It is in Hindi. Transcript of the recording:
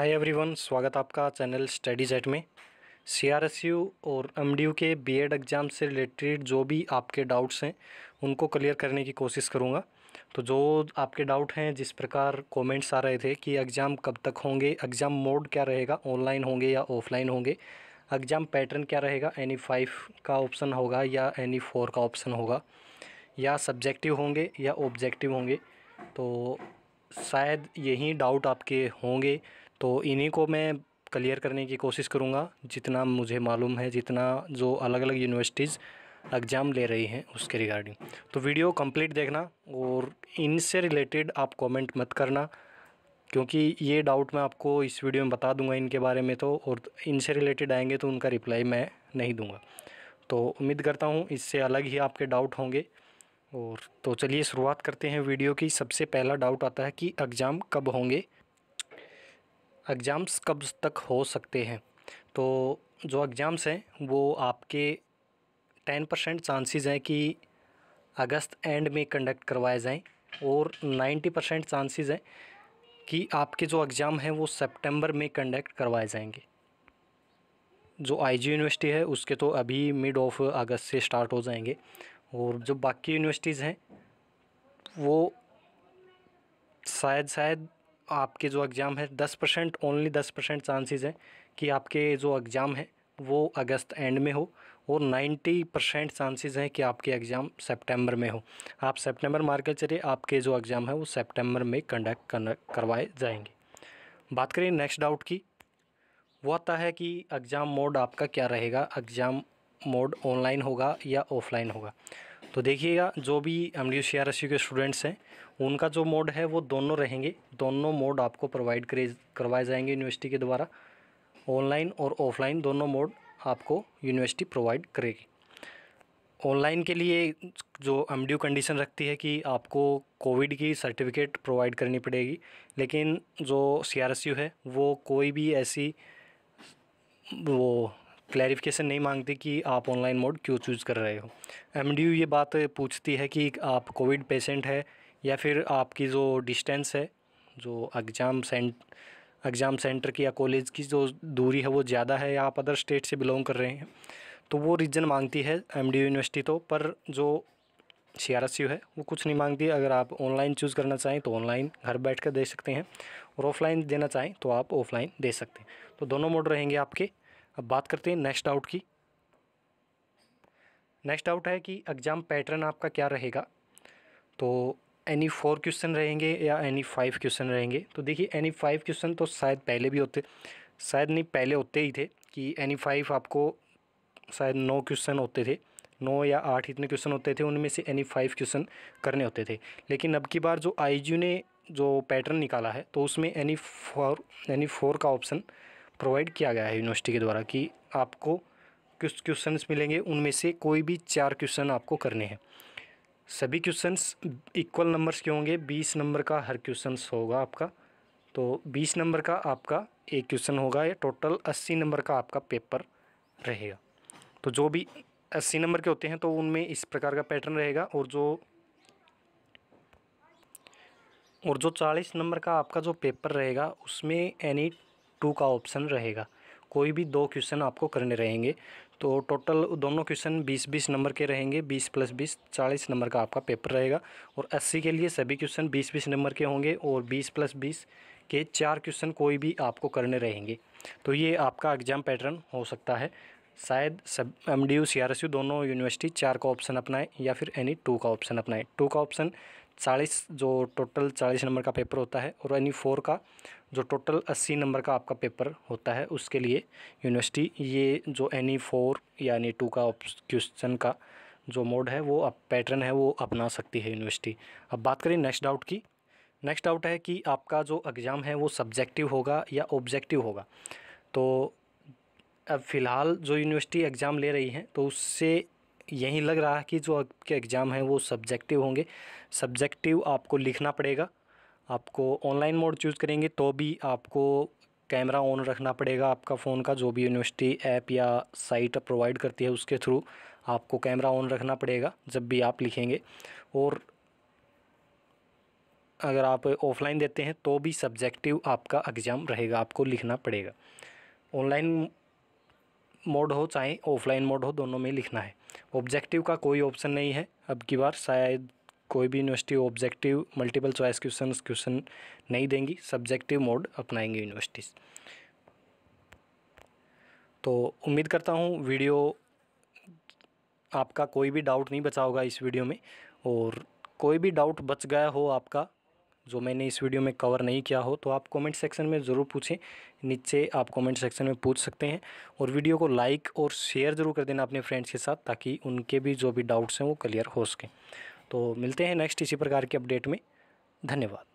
हाय एवरीवन स्वागत आपका चैनल स्टडी जेट में सीआरएसयू और एमडीयू के बीएड एग्ज़ाम से रिलेटेड जो भी आपके डाउट्स हैं उनको क्लियर करने की कोशिश करूँगा तो जो आपके डाउट हैं जिस प्रकार कमेंट्स आ रहे थे कि एग्ज़ाम कब तक होंगे एग्ज़ाम मोड क्या रहेगा ऑनलाइन होंगे या ऑफलाइन होंगे एग्ज़ाम पैटर्न क्या रहेगा एनी फाइव का ऑप्शन होगा या एनी फोर का ऑप्शन होगा या सब्जेक्टिव होंगे या ऑब्जेक्टिव होंगे तो शायद यही डाउट आपके होंगे तो इन्हीं को मैं क्लियर करने की कोशिश करूँगा जितना मुझे मालूम है जितना जो अलग अलग यूनिवर्सिटीज़ एग्ज़ाम ले रही हैं उसके रिगार्डिंग तो वीडियो कंप्लीट देखना और इनसे रिलेटेड आप कमेंट मत करना क्योंकि ये डाउट मैं आपको इस वीडियो में बता दूंगा इनके बारे में तो और इनसे रिलेटेड आएंगे तो उनका रिप्लाई मैं नहीं दूंगा तो उम्मीद करता हूँ इससे अलग ही आपके डाउट होंगे और तो चलिए शुरुआत करते हैं वीडियो की सबसे पहला डाउट आता है कि एग्ज़ाम कब होंगे एग्ज़ाम्स कब तक हो सकते हैं तो जो एग्ज़ाम्स हैं वो आपके टेन परसेंट चांसेज़ हैं कि अगस्त एंड में कंडक्ट करवाए जाएं और नाइन्टी परसेंट चांसेज़ हैं कि आपके जो एग्ज़ाम हैं वो सितंबर में कंडक्ट करवाए जाएंगे जो आईजी यूनिवर्सिटी है उसके तो अभी मिड ऑफ अगस्त से स्टार्ट हो जाएंगे और जो बाकी यूनिवर्सिटीज़ हैं वो शायद शायद आपके जो एग्ज़ाम है दस परसेंट ओनली दस परसेंट चांसेज़ हैं कि आपके जो एग्ज़ाम है वो अगस्त एंड में हो और नाइन्टी परसेंट चांसेज़ हैं कि आपके एग्ज़ाम सेप्टेम्बर में हो आप सेप्टेम्बर मार कर चलिए आपके जो एग्ज़ाम है वो सेप्टेम्बर में कंडक्ट करवाए जाएंगे बात करें नेक्स्ट डाउट की वो आता है कि एग्ज़ाम मोड आपका क्या रहेगा एग्ज़ाम मोड ऑनलाइन होगा या ऑफलाइन होगा तो देखिएगा जो भी M D C R S U के स्टूडेंट्स हैं उनका जो मोड है वो दोनों रहेंगे दोनों मोड आपको प्रोवाइड करे करवाए जाएंगे यूनिवर्सिटी के द्वारा ऑनलाइन और ऑफलाइन दोनों मोड आपको यूनिवर्सिटी प्रोवाइड करेगी ऑनलाइन के लिए जो अमड्यू कंडीशन रखती है कि आपको कोविड की सर्टिफिकेट प्रोवाइड करनी पड़ेगी लेकिन जो सी है वो कोई भी ऐसी वो क्लैरिफिकेशन नहीं मांगती कि आप ऑनलाइन मोड क्यों चूज़ कर रहे हो एम ये बात पूछती है कि आप कोविड पेशेंट है या फिर आपकी जो डिस्टेंस है जो एग्ज़ाम सेंट एग्ज़ाम सेंटर की या कॉलेज की जो दूरी है वो ज़्यादा है या आप अदर स्टेट से बिलोंग कर रहे हैं तो वो रीजन मांगती है एम यूनिवर्सिटी तो पर जो सी आर एस यू है वो कुछ नहीं मांगती अगर आप ऑनलाइन चूज़ करना चाहें तो ऑनलाइन घर बैठ कर दे सकते हैं और ऑफलाइन देना चाहें तो आप ऑफलाइन दे सकते हैं तो दोनों मोड रहेंगे आपके अब बात करते हैं नेक्स्ट आउट की नेक्स्ट आउट है कि एग्ज़ाम पैटर्न आपका क्या रहेगा तो एनी फोर क्वेश्चन रहेंगे या एनी फाइव क्वेश्चन रहेंगे तो देखिए एनी फाइव क्वेश्चन तो शायद पहले भी होते शायद नहीं पहले होते ही थे कि एनी फाइव आपको शायद नौ क्वेश्चन होते थे नौ या आठ इतने क्वेश्चन होते थे उनमें से एनी फाइव क्वेश्चन करने होते थे लेकिन अब की बार जो आई ने जो पैटर्न निकाला है तो उसमें एनी फोर एनी फोर का ऑप्शन प्रोवाइड किया गया है यूनिवर्सिटी के द्वारा कि आपको कुछ क्वेश्चन मिलेंगे उनमें से कोई भी चार क्वेश्चन आपको करने हैं सभी क्वेश्चंस इक्वल नंबर्स के होंगे बीस नंबर का हर क्वेश्चंस होगा आपका तो बीस नंबर का आपका एक क्वेश्चन होगा या टोटल अस्सी नंबर का आपका पेपर रहेगा तो जो भी अस्सी नंबर के होते हैं तो उनमें इस प्रकार का पैटर्न रहेगा और जो और जो चालीस नंबर का आपका जो पेपर रहेगा उसमें एनी टू का ऑप्शन रहेगा कोई भी दो क्वेश्चन आपको करने रहेंगे तो टोटल दोनों क्वेश्चन 20-20 नंबर के रहेंगे 20 प्लस 20 40 नंबर का आपका पेपर रहेगा और 80 के लिए सभी क्वेश्चन 20-20 नंबर के होंगे और 20 प्लस 20 के चार क्वेश्चन कोई भी आपको करने रहेंगे तो ये आपका एग्ज़ाम पैटर्न हो सकता है शायद सब M D U C R S U दोनों यूनिवर्सिटी चार का ऑप्शन अपनाएं या फिर एनी टू का ऑप्शन अपनाए टू का ऑप्शन चालीस जो टोटल चालीस नंबर का पेपर होता है और एनी फोर का जो टोटल अस्सी नंबर का आपका पेपर होता है उसके लिए यूनिवर्सिटी ये जो एनी फोर या एनी टू का क्वेश्चन का जो मोड है वो अब पैटर्न है वो अपना सकती है यूनिवर्सिटी अब बात करें नेक्स्ट डाउट की नेक्स्ट डाउट है कि आपका जो एग्ज़ाम है वो सब्जेक्टिव होगा या ऑब्जेक्टिव होगा तो अब फ़िलहाल जो यूनिवर्सिटी एग्ज़ाम ले रही हैं तो उससे यही लग रहा है कि जो आपके एग्ज़ाम हैं वो सब्जेक्टिव होंगे सब्जेक्टिव आपको लिखना पड़ेगा आपको ऑनलाइन मोड चूज़ करेंगे तो भी आपको कैमरा ऑन रखना पड़ेगा आपका फ़ोन का जो भी यूनिवर्सिटी ऐप या साइट प्रोवाइड करती है उसके थ्रू आपको कैमरा ऑन रखना पड़ेगा जब भी आप लिखेंगे और अगर आप ऑफ़लाइन देते हैं तो भी सब्जेक्टिव आपका एग्ज़ाम रहेगा आपको लिखना पड़ेगा ऑनलाइन मोड हो चाहे ऑफलाइन मोड हो दोनों में लिखना है ऑब्जेक्टिव का कोई ऑप्शन नहीं है अब की बार शायद कोई भी university objective multiple choice question question नहीं देंगी सब्जेक्टिव मोड अपनाएंगे यूनिवर्सिटीज़ तो उम्मीद करता हूँ वीडियो आपका कोई भी डाउट नहीं बचा होगा इस वीडियो में और कोई भी डाउट बच गया हो आपका जो मैंने इस वीडियो में कवर नहीं किया हो तो आप कमेंट सेक्शन में ज़रूर पूछें नीचे आप कमेंट सेक्शन में पूछ सकते हैं और वीडियो को लाइक और शेयर ज़रूर कर देना अपने फ्रेंड्स के साथ ताकि उनके भी जो भी डाउट्स हैं वो क्लियर हो सकें तो मिलते हैं नेक्स्ट इसी प्रकार के अपडेट में धन्यवाद